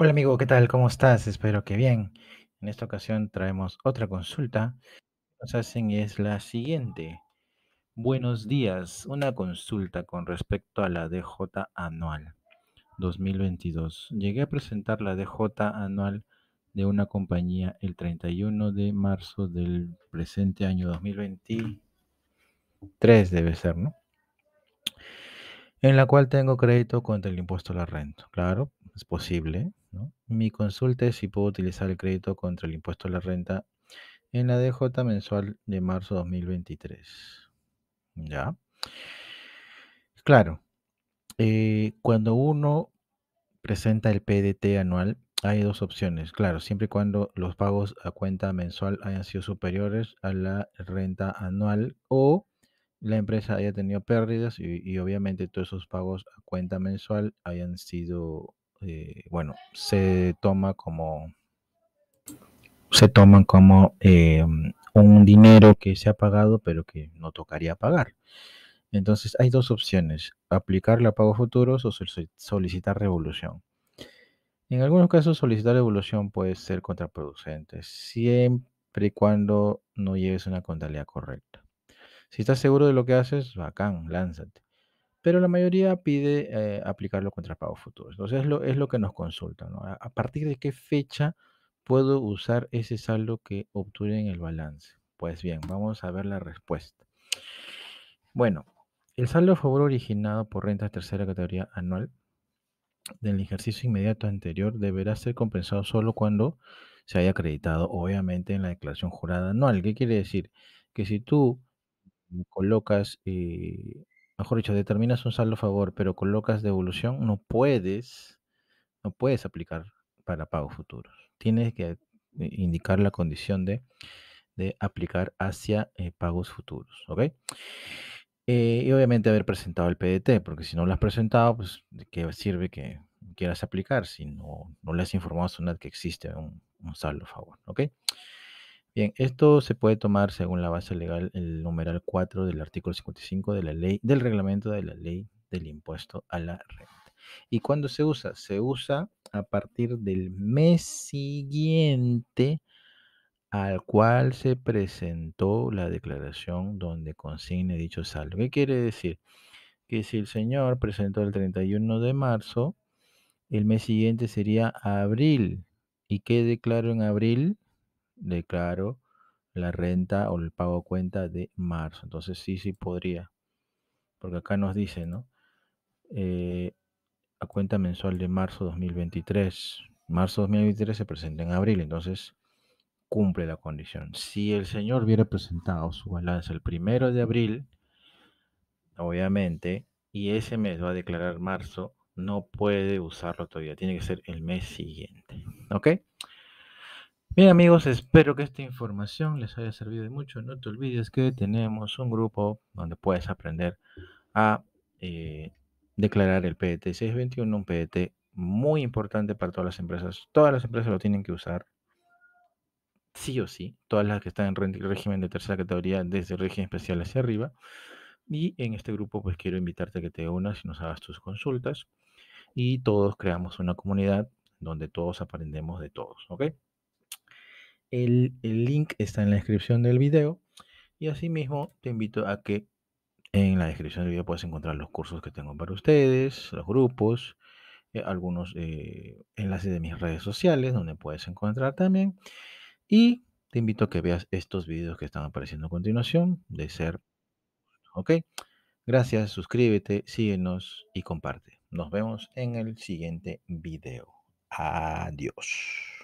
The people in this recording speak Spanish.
Hola amigo, ¿qué tal? ¿Cómo estás? Espero que bien. En esta ocasión traemos otra consulta. Nos hacen es la siguiente. Buenos días, una consulta con respecto a la DJ anual 2022. Llegué a presentar la DJ anual de una compañía el 31 de marzo del presente año 2023, debe ser, ¿no? En la cual tengo crédito contra el impuesto a la renta. Claro, es posible mi consulta es si puedo utilizar el crédito contra el impuesto a la renta en la DJ mensual de marzo 2023. ¿Ya? Claro, eh, cuando uno presenta el PDT anual, hay dos opciones. Claro, siempre y cuando los pagos a cuenta mensual hayan sido superiores a la renta anual o la empresa haya tenido pérdidas y, y obviamente todos esos pagos a cuenta mensual hayan sido eh, bueno, se toma como se toman como eh, un dinero que se ha pagado pero que no tocaría pagar. Entonces hay dos opciones, aplicarle a pago futuros o solicitar revolución. En algunos casos solicitar revolución puede ser contraproducente, siempre y cuando no lleves una contabilidad correcta. Si estás seguro de lo que haces, bacán, lánzate pero la mayoría pide eh, aplicarlo contra pagos futuros. Entonces es lo, que nos consultan, A, partir de qué fecha puedo usar ese saldo que obtuve en el balance? Pues bien, vamos a ver la respuesta. Bueno, el saldo a favor originado por rentas tercera categoría anual del ejercicio inmediato anterior deberá ser compensado solo cuando se haya acreditado, obviamente, en la declaración jurada anual. ¿Qué quiere decir? Que si tú colocas eh, mejor dicho, determinas un saldo favor, pero colocas devolución, no puedes, no puedes aplicar para pagos futuros. Tienes que eh, indicar la condición de, aplicar hacia eh, pagos futuros, ¿ok? Eh, y obviamente haber presentado el PDT, porque si no lo has presentado, pues, ¿de qué sirve que quieras aplicar si no, no le has informado a SUNAT que existe un, saldo favor, ¿ok? Bien, esto se puede tomar según la base legal el numeral 4 del artículo 55 de la ley, del reglamento de la ley del impuesto a la renta. ¿Y cuándo se usa? Se usa a partir del mes siguiente al cual se presentó la declaración donde consigne dicho saldo. ¿Qué quiere decir? Que si el señor presentó el 31 de marzo, el mes siguiente sería abril. ¿Y qué declaró en abril? declaro la renta o el pago cuenta de marzo. Entonces sí, sí podría. Porque acá nos dice, ¿no? la eh, a cuenta mensual de marzo 2023. Marzo 2023 se presenta en abril, entonces cumple la condición. Si el señor hubiera presentado su balance el primero de abril, obviamente, y ese mes va a declarar marzo, no puede usarlo todavía. Tiene que ser el mes siguiente. ¿Ok? Bien amigos, espero que esta información les haya servido de mucho. No te olvides que tenemos un grupo donde puedes aprender a eh, declarar el PDT 621, un PDT muy importante para todas las empresas. Todas las empresas lo tienen que usar, sí o sí, todas las que están en régimen de tercera categoría, desde el régimen especial hacia arriba. Y en este grupo pues quiero invitarte a que te unas y nos hagas tus consultas. Y todos creamos una comunidad donde todos aprendemos de todos, ¿ok? El, link está en la descripción del video y asimismo te invito a que en la descripción del video puedes encontrar los cursos que tengo para ustedes, los grupos, eh, algunos eh, enlaces de mis redes sociales donde puedes encontrar también. Y te invito a que veas estos videos que están apareciendo a continuación de ser. ¿Ok? Gracias, suscríbete, síguenos y comparte. Nos vemos en el siguiente video. Adiós.